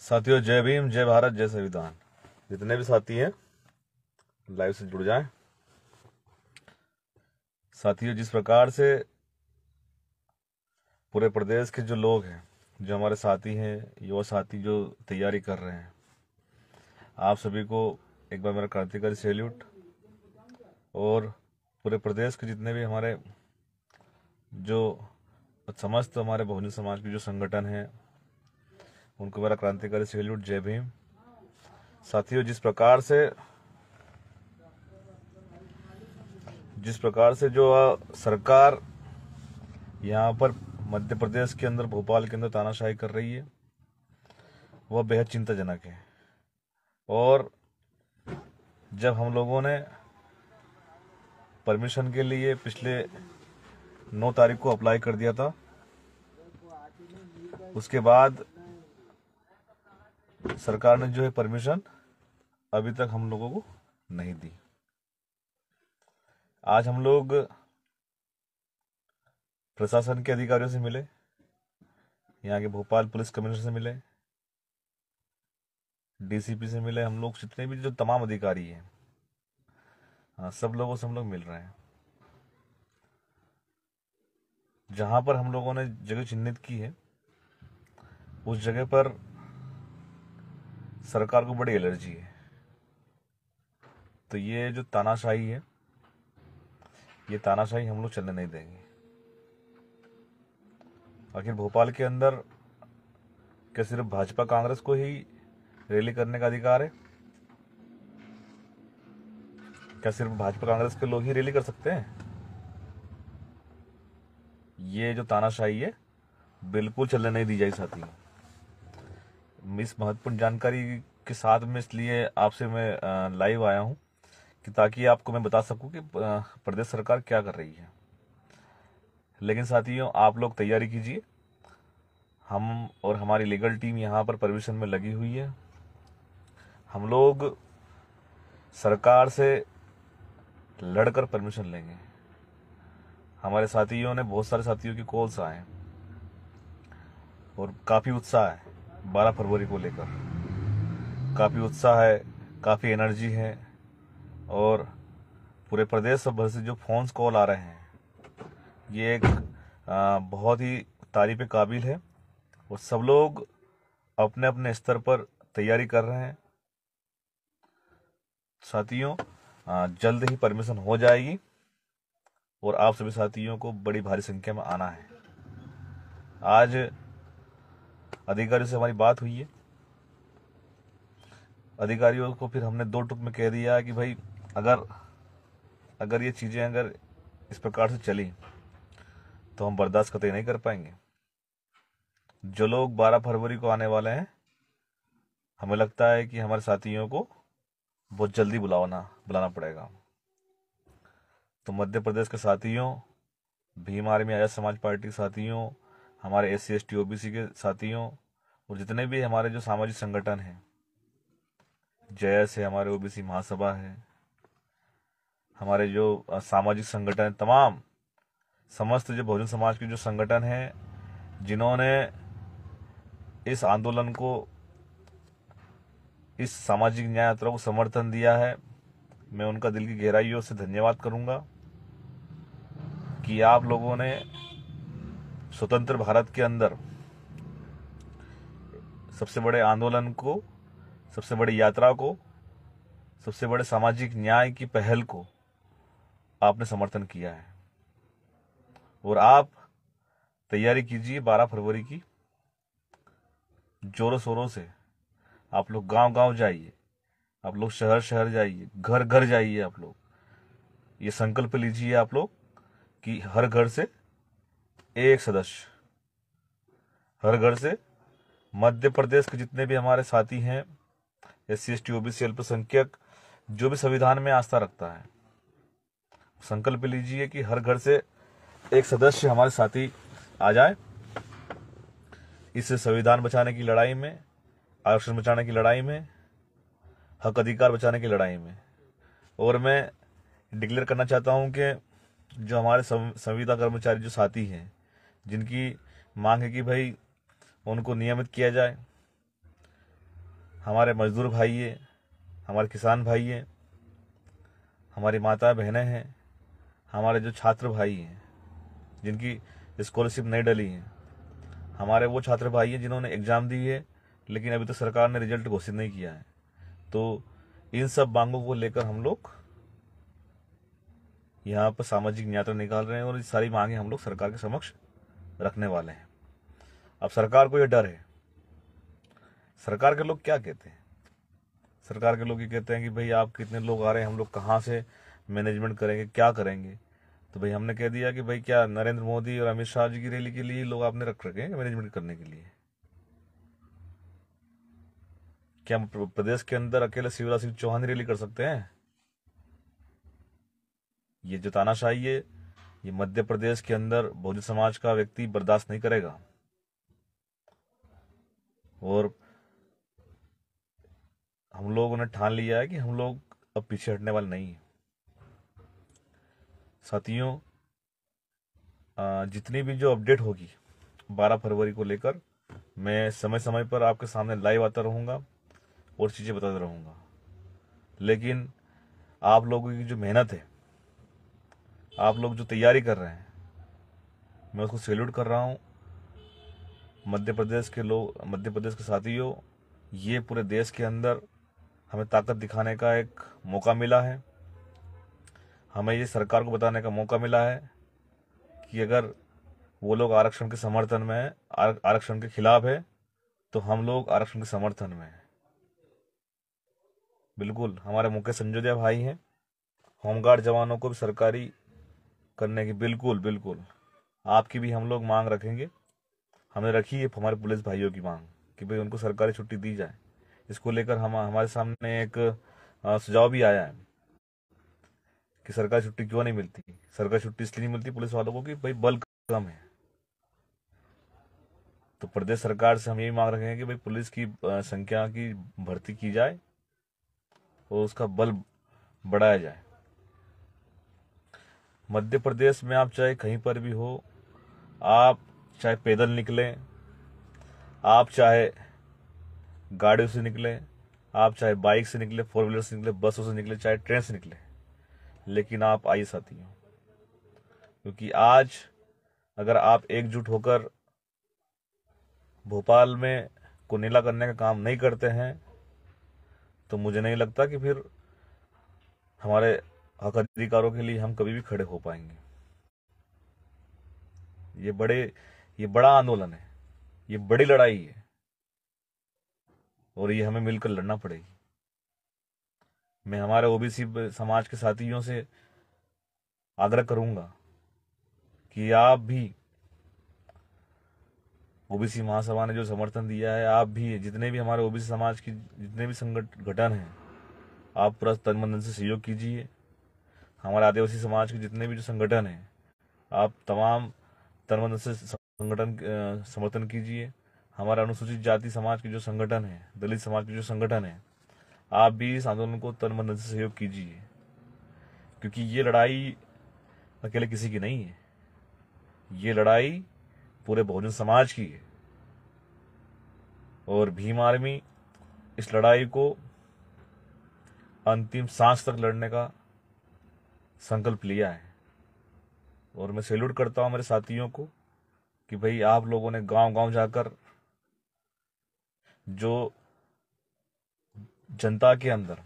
साथियों जय भीम जय भारत जय संविधान जितने भी साथी हैं लाइव से जुड़ जाएं साथियों जिस प्रकार से पूरे प्रदेश के जो लोग हैं जो हमारे साथी हैं युवा साथी जो तैयारी कर रहे हैं आप सभी को एक बार मेरा क्रांतिकारी सैल्यूट और पूरे प्रदेश के जितने भी हमारे जो समस्त हमारे बहुजन समाज के जो संगठन हैं उनको मेरा क्रांतिकारी सैल्यूट जय भीम साथियों जिस प्रकार से जिस प्रकार से जो सरकार यहाँ पर मध्य प्रदेश के अंदर भोपाल के अंदर तानाशाही कर रही है वह बेहद चिंताजनक है और जब हम लोगों ने परमिशन के लिए पिछले नौ तारीख को अप्लाई कर दिया था उसके बाद सरकार ने जो है परमिशन अभी तक हम लोगों को नहीं दी आज हम लोग प्रशासन के अधिकारियों से मिले यहाँ के भोपाल पुलिस कमिश्नर से मिले डीसीपी से मिले हम लोग जितने भी जो तमाम अधिकारी हैं हाँ, सब लोगों से हम लोग मिल रहे हैं जहां पर हम लोगों ने जगह चिन्हित की है उस जगह पर सरकार को बड़ी एलर्जी है तो ये जो तानाशाही है ये तानाशाही हम लोग चलने नहीं देंगे आखिर भोपाल के अंदर क्या सिर्फ भाजपा कांग्रेस को ही रैली करने का अधिकार है क्या सिर्फ भाजपा कांग्रेस के लोग ही रैली कर सकते हैं ये जो तानाशाही है बिल्कुल चलने नहीं दी जाए साथियों इस महत्वपूर्ण जानकारी के साथ में इसलिए आपसे मैं लाइव आया हूँ कि ताकि आपको मैं बता सकूँ कि प्रदेश सरकार क्या कर रही है लेकिन साथियों आप लोग तैयारी कीजिए हम और हमारी लीगल टीम यहाँ पर परमिशन में लगी हुई है हम लोग सरकार से लड़कर परमिशन लेंगे हमारे साथियों ने बहुत सारे साथियों की कॉल्स आए और काफ़ी उत्साह है 12 फरवरी को लेकर काफ़ी उत्साह है काफ़ी एनर्जी है और पूरे प्रदेश भर से जो फ़ोन्स कॉल आ रहे हैं ये एक बहुत ही तारीफ काबिल है और सब लोग अपने अपने स्तर पर तैयारी कर रहे हैं साथियों जल्द ही परमिशन हो जाएगी और आप सभी साथियों को बड़ी भारी संख्या में आना है आज अधिकारियों से हमारी बात हुई है अधिकारियों को फिर हमने दो टुक में कह दिया कि भाई अगर अगर ये चीज़ें अगर इस प्रकार से चली तो हम बर्दाश्त कतई नहीं कर पाएंगे जो लोग 12 फरवरी को आने वाले हैं हमें लगता है कि हमारे साथियों को बहुत जल्दी बुलाना बुलाना पड़ेगा तो मध्य प्रदेश के साथियों भीम आर्मी आजाद समाज पार्टी के साथियों हमारे S C S T O B C के साथियों और जितने भी हमारे जो सामाजिक संगठन हैं जयस है हमारे ओबीसी महासभा है हमारे जो सामाजिक संगठन तमाम समस्त जो बहुजन समाज के जो संगठन हैं जिन्होंने इस आंदोलन को इस सामाजिक न्याय यात्रा को समर्थन दिया है मैं उनका दिल की गहराइयों से धन्यवाद करूंगा कि आप लोगों ने स्वतंत्र भारत के अंदर सबसे बड़े आंदोलन को सबसे बड़ी यात्रा को सबसे बड़े सामाजिक न्याय की पहल को आपने समर्थन किया है और आप तैयारी कीजिए 12 फरवरी की जोरों शोरों से आप लोग गांव गांव जाइए आप लोग शहर शहर जाइए घर घर जाइए आप लोग ये संकल्प लीजिए आप लोग कि हर घर से एक सदस्य हर घर से मध्य प्रदेश के जितने भी हमारे साथी हैं S C S T OBC अल्पसंख्यक जो भी संविधान में आस्था रखता है संकल्प लीजिए कि हर घर से एक सदस्य हमारे साथी आ जाए इस संविधान बचाने की लड़ाई में आरक्षण बचाने की लड़ाई में हक अधिकार बचाने की लड़ाई में और मैं डिक्लेयर करना चाहता हूं कि जो हमारे संविदा कर्मचारी जो साथी हैं जिनकी मांग है कि भाई उनको नियमित किया जाए हमारे मजदूर भाई है हमारे किसान भाई है हमारी माता बहनें हैं हमारे जो छात्र भाई हैं जिनकी स्कॉलरशिप नहीं डली है हमारे वो छात्र भाई हैं जिन्होंने एग्ज़ाम दी है लेकिन अभी तक तो सरकार ने रिजल्ट घोषित नहीं किया है तो इन सब मांगों को लेकर हम लोग यहाँ पर सामाजिक न्याय निकाल रहे हैं और ये सारी मांगे हम लोग सरकार के समक्ष रखने वाले हैं अब सरकार को ये डर है सरकार के लोग क्या कहते हैं सरकार के लोग ये कहते हैं कि भाई आप कितने लोग आ रहे हैं हम लोग कहाँ से मैनेजमेंट करेंगे क्या करेंगे तो भाई हमने कह दिया कि भाई क्या नरेंद्र मोदी और अमित शाह जी की रैली के लिए लोग आपने रख रखे हैं मैनेजमेंट करने के लिए क्या प्रदेश के अंदर अकेले शिवराज सिंह चौहान रैली कर सकते हैं ये जो तानाशाही है ये मध्य प्रदेश के अंदर बहुजन समाज का व्यक्ति बर्दाश्त नहीं करेगा और हम लोगों ने ठान लिया है कि हम लोग अब पीछे हटने वाले नहीं है साथियों जितनी भी जो अपडेट होगी 12 फरवरी को लेकर मैं समय समय पर आपके सामने लाइव आता रहूंगा और चीज़ें बताता रहूंगा लेकिन आप लोगों की जो मेहनत है आप लोग जो तैयारी कर रहे हैं मैं उसको सैल्यूट कर रहा हूँ मध्य प्रदेश के लोग मध्य प्रदेश के साथियों ये पूरे देश के अंदर हमें ताकत दिखाने का एक मौका मिला है हमें ये सरकार को बताने का मौका मिला है कि अगर वो लोग आरक्षण के समर्थन में है आरक्षण के खिलाफ है तो हम लोग आरक्षण के समर्थन में हैं बिल्कुल हमारे मुकेश संजोदया भाई हैं होमगार्ड जवानों को भी सरकारी करने की बिल्कुल बिल्कुल आपकी भी हम लोग मांग रखेंगे हमने रखी है हमारे पुलिस भाइयों की मांग कि भाई उनको सरकारी छुट्टी दी जाए इसको लेकर हम हमारे सामने एक सुझाव भी आया है कि सरकारी छुट्टी क्यों नहीं मिलती सरकारी छुट्टी इसलिए नहीं मिलती पुलिस वालों को कि भाई बल कम है तो प्रदेश सरकार से हम यही मांग रखेंगे कि भाई पुलिस की संख्या की भर्ती की जाए और उसका बल बढ़ाया जाए मध्य प्रदेश में आप चाहे कहीं पर भी हो आप चाहे पैदल निकलें आप चाहे गाड़ियों से निकलें आप चाहे बाइक से निकले फोर व्हीलर से निकले बसों से निकले चाहे ट्रेन से निकले लेकिन आप आइए हो क्योंकि आज अगर आप एकजुट होकर भोपाल में को नीला करने का काम नहीं करते हैं तो मुझे नहीं लगता कि फिर हमारे हक अधिकारों के लिए हम कभी भी खड़े हो पाएंगे ये बड़े ये बड़ा आंदोलन है ये बड़ी लड़ाई है और ये हमें मिलकर लड़ना पड़ेगी मैं हमारे ओबीसी समाज के साथियों से आग्रह करूंगा कि आप भी ओबीसी महासभा ने जो समर्थन दिया है आप भी जितने भी हमारे ओबीसी समाज की जितने भी संगठन हैं आप पूरा तन से सहयोग कीजिए हमारे आदिवासी समाज के जितने भी जो संगठन हैं आप तमाम तनमन से संगठन समर्थन कीजिए हमारा अनुसूचित जाति समाज के जो संगठन है दलित समाज के जो संगठन है आप भी इस आंदोलन को तनमन से सहयोग कीजिए क्योंकि ये लड़ाई अकेले किसी की नहीं है ये लड़ाई पूरे बहुजन समाज की है और भीम आर्मी इस लड़ाई को अंतिम सांस तक लड़ने का संकल्प लिया है और मैं सैल्यूट करता हूँ मेरे साथियों को कि भाई आप लोगों ने गांव गांव जाकर जो जनता के अंदर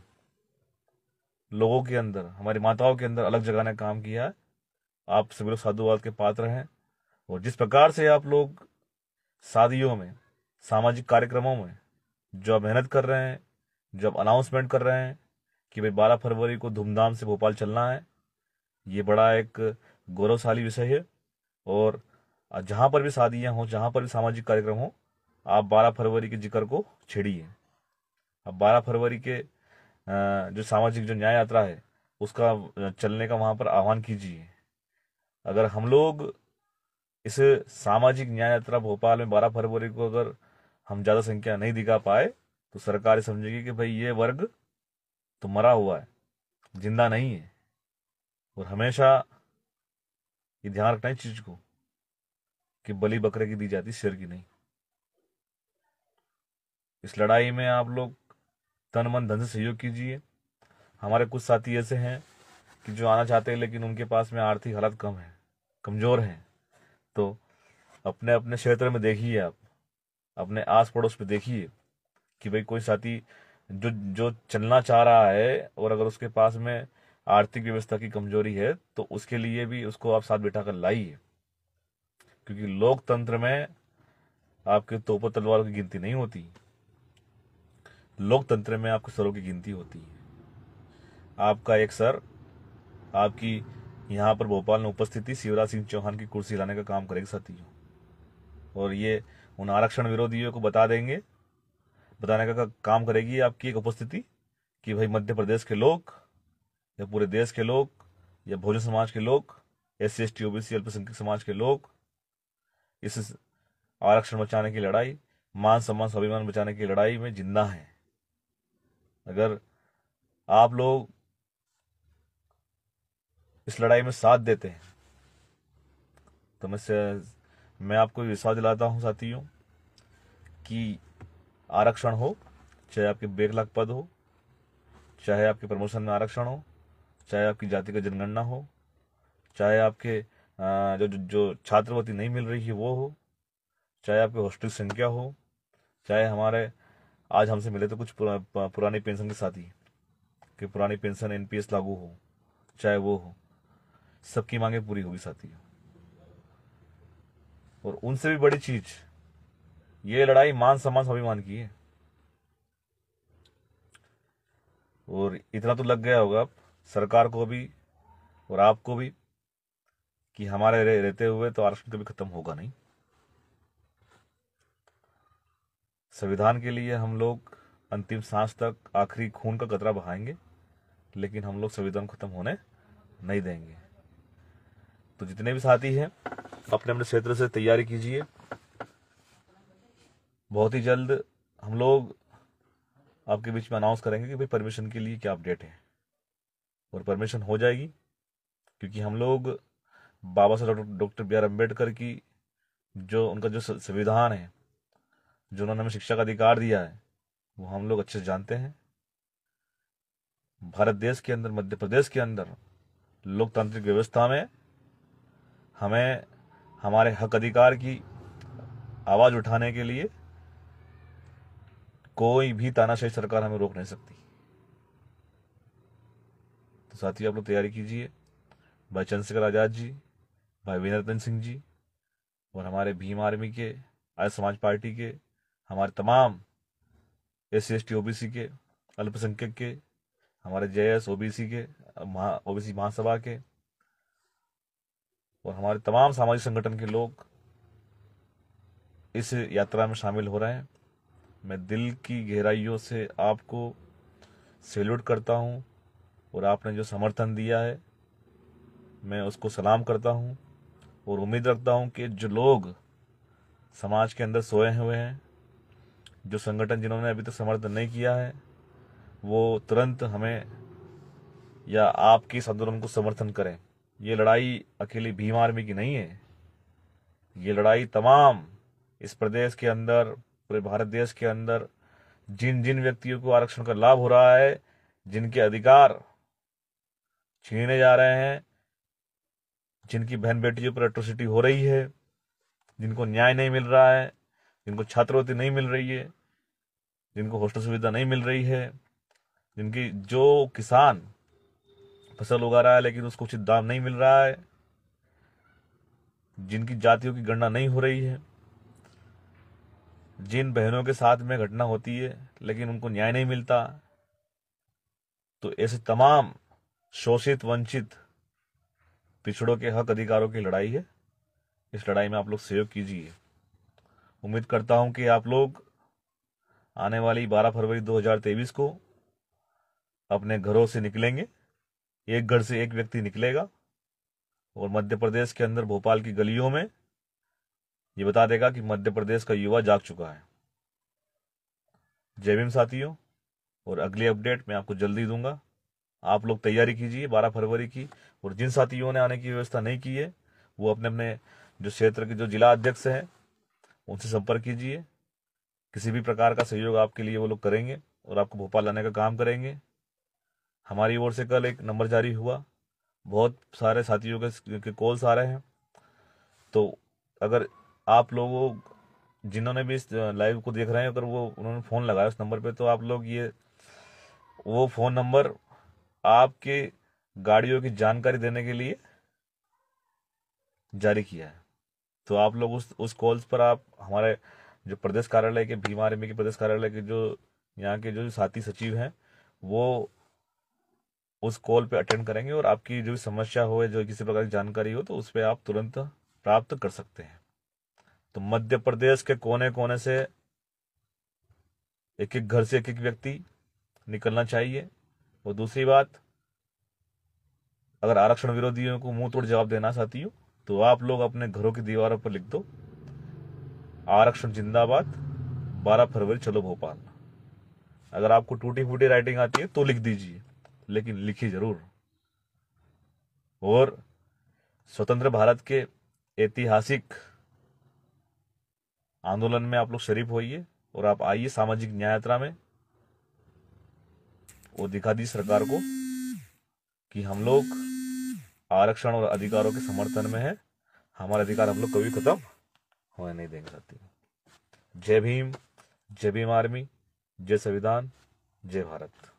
लोगों के अंदर हमारी माताओं के अंदर अलग जगाने काम किया है आप सभी लोग साधुवाद के पात्र हैं और जिस प्रकार से आप लोग शादियों में सामाजिक कार्यक्रमों में जो आप मेहनत कर रहे हैं जो आप अनाउंसमेंट कर रहे हैं कि भाई बारह फरवरी को धूमधाम से भोपाल चलना है ये बड़ा एक गौरवशाली विषय है और जहाँ पर भी शादियाँ हों जहाँ पर भी सामाजिक कार्यक्रम हो आप 12 फरवरी के जिक्र को छेड़िए अब 12 फरवरी के जो सामाजिक जो न्याय यात्रा है उसका चलने का वहाँ पर आह्वान कीजिए अगर हम लोग इस सामाजिक न्याय यात्रा भोपाल में 12 फरवरी को अगर हम ज़्यादा संख्या नहीं दिखा पाए तो सरकार समझेगी कि भाई ये वर्ग तो मरा हुआ है जिंदा नहीं है और हमेशा ये ध्यान रखना है चीज को कि बलि बकरे की दी जाती शेर की नहीं इस लड़ाई में आप लोग तन मन धन से सहयोग कीजिए हमारे कुछ साथी ऐसे हैं कि जो आना चाहते हैं लेकिन उनके पास में आर्थिक हालत कम है कमज़ोर हैं तो अपने अपने क्षेत्र में देखिए आप अपने आस पड़ोस पे देखिए कि भाई कोई साथी जो जो चलना चाह रहा है और अगर उसके पास में आर्थिक व्यवस्था की कमजोरी है तो उसके लिए भी उसको आप साथ बिठा कर लाइए क्योंकि लोकतंत्र में आपके तोपो तलवारों की गिनती नहीं होती लोकतंत्र में आपके सरों की गिनती होती है आपका एक सर आपकी यहाँ पर भोपाल में उपस्थिति शिवराज सिंह चौहान की कुर्सी लाने का काम करेगा साथियों और ये उन आरक्षण विरोधियों को बता देंगे बताने का, का काम करेगी आपकी एक उपस्थिति कि भाई मध्य प्रदेश के लोग या पूरे देश के लोग या भोजन समाज के लोग S C S T OBC अल्पसंख्यक समाज के लोग इस आरक्षण बचाने की लड़ाई मान सम्मान स्वाभिमान बचाने की लड़ाई में जिंदा है अगर आप लोग इस लड़ाई में साथ देते हैं तो मैं से, मैं आपको विश्वास दिलाता हूं साथियों कि आरक्षण हो चाहे आपके बेक पद हो चाहे आपके प्रमोशन में आरक्षण हो चाहे आपकी जाति का जनगणना हो चाहे आपके जो जो छात्रवृत्ति नहीं मिल रही है वो हो चाहे आपके हॉस्टल संख्या हो चाहे हमारे आज हमसे मिले तो कुछ पुरा, पुरानी पेंशन के साथ ही कि पुरानी पेंशन एनपीएस लागू हो चाहे वो हो सबकी मांगे पूरी होगी साथी और उनसे भी बड़ी चीज ये लड़ाई मान सम्मान स्वाभिमान की है और इतना तो लग गया होगा आप सरकार को भी और आपको भी कि हमारे रह, रहते हुए तो आरक्षण कभी खत्म होगा नहीं संविधान के लिए हम लोग अंतिम सांस तक आखिरी खून का कतरा बहाएंगे लेकिन हम लोग संविधान खत्म होने नहीं देंगे तो जितने भी साथी हैं अपने अपने क्षेत्र से तैयारी कीजिए बहुत ही जल्द हम लोग आपके बीच में अनाउंस करेंगे कि भाई परमिशन के लिए क्या अपडेट है और परमिशन हो जाएगी क्योंकि हम लोग बाबा साहब डॉक्टर बी आर अम्बेडकर की जो उनका जो संविधान है जो उन्होंने हमें शिक्षा का अधिकार दिया है वो हम लोग अच्छे से जानते हैं भारत देश के अंदर मध्य प्रदेश के अंदर लोकतांत्रिक व्यवस्था में हमें हमारे हक अधिकार की आवाज़ उठाने के लिए कोई भी तानाशाही सरकार हमें रोक नहीं सकती तो साथ ही आप लोग तैयारी कीजिए भाई चंद्रशेखर आज़ाद जी भाई वीर रतन सिंह जी और हमारे भीम आर्मी के आय समाज पार्टी के हमारे तमाम S C S T O B C के अल्पसंख्यक के हमारे जे एस ओ बी सी के ओबीसी ओ बी सी महासभा के और हमारे तमाम सामाजिक संगठन के लोग इस यात्रा में शामिल हो रहे हैं मैं दिल की गहराइयों से आपको सैल्यूट करता हूँ और आपने जो समर्थन दिया है मैं उसको सलाम करता हूँ और उम्मीद रखता हूँ कि जो लोग समाज के अंदर सोए हुए हैं जो संगठन जिन्होंने अभी तक समर्थन नहीं किया है वो तुरंत हमें या आपके इस आंदोलन को समर्थन करें ये लड़ाई अकेली भीम आर्मी की नहीं है ये लड़ाई तमाम इस प्रदेश के अंदर पूरे भारत देश के अंदर जिन जिन व्यक्तियों को आरक्षण का लाभ हो रहा है जिनके अधिकार छीने जा रहे हैं जिनकी बहन बेटियों पर एट्रोसिटी हो रही है जिनको न्याय नहीं मिल रहा है जिनको छात्रवृत्ति नहीं मिल रही है जिनको हॉस्टल सुविधा नहीं मिल रही है जिनकी जो किसान फसल उगा रहा है लेकिन उसको उचित दाम नहीं मिल रहा है जिनकी जातियों की गणना नहीं हो रही है जिन बहनों के साथ में घटना होती है लेकिन उनको न्याय नहीं मिलता तो ऐसे तमाम शोषित वंचित पिछड़ों के हक अधिकारों की लड़ाई है इस लड़ाई में आप लोग सहयोग कीजिए उम्मीद करता हूं कि आप लोग आने वाली 12 फरवरी 2023 को अपने घरों से निकलेंगे एक घर से एक व्यक्ति निकलेगा और मध्य प्रदेश के अंदर भोपाल की गलियों में ये बता देगा कि मध्य प्रदेश का युवा जाग चुका है जय भीम साथियों और अगली अपडेट मैं आपको जल्दी दूंगा आप लोग तैयारी कीजिए बारह फरवरी की और जिन साथियों ने आने की व्यवस्था नहीं की है वो अपने अपने जो क्षेत्र के जो जिला अध्यक्ष हैं उनसे संपर्क कीजिए किसी भी प्रकार का सहयोग आपके लिए वो लोग करेंगे और आपको भोपाल लाने का काम करेंगे हमारी ओर से कल एक नंबर जारी हुआ बहुत सारे साथियों के, के कॉल्स आ रहे हैं तो अगर आप लोगों जिन्होंने भी इस लाइव को देख रहे हैं अगर वो उन्होंने फ़ोन लगाया उस नंबर पे तो आप लोग ये वो फ़ोन नंबर आपके गाड़ियों की जानकारी देने के लिए जारी किया है तो आप लोग उस उस कॉल्स पर आप हमारे जो प्रदेश कार्यालय के भीम आर्मी के प्रदेश कार्यालय के जो यहाँ के जो साथी सचिव हैं वो उस कॉल पे अटेंड करेंगे और आपकी जो भी समस्या हो जो किसी प्रकार की जानकारी हो तो उस पर आप तुरंत प्राप्त कर सकते हैं तो मध्य प्रदेश के कोने कोने से एक एक घर से एक एक व्यक्ति निकलना चाहिए और दूसरी बात अगर आरक्षण विरोधियों को मुंह तोड़ जवाब देना चाहती हो तो आप लोग अपने घरों की दीवारों पर लिख दो आरक्षण जिंदाबाद 12 फरवरी चलो भोपाल अगर आपको टूटी फूटी राइटिंग आती है तो लिख दीजिए लेकिन लिखिए जरूर और स्वतंत्र भारत के ऐतिहासिक आंदोलन में आप लोग शरीफ होइए और आप आइए सामाजिक न्याय यात्रा में वो दिखा दी सरकार को कि हम लोग आरक्षण और अधिकारों के समर्थन में है हमारे अधिकार हम लोग कभी खत्म होने नहीं देंगे साथी जय भीम जय भीम आर्मी जय संविधान जय भारत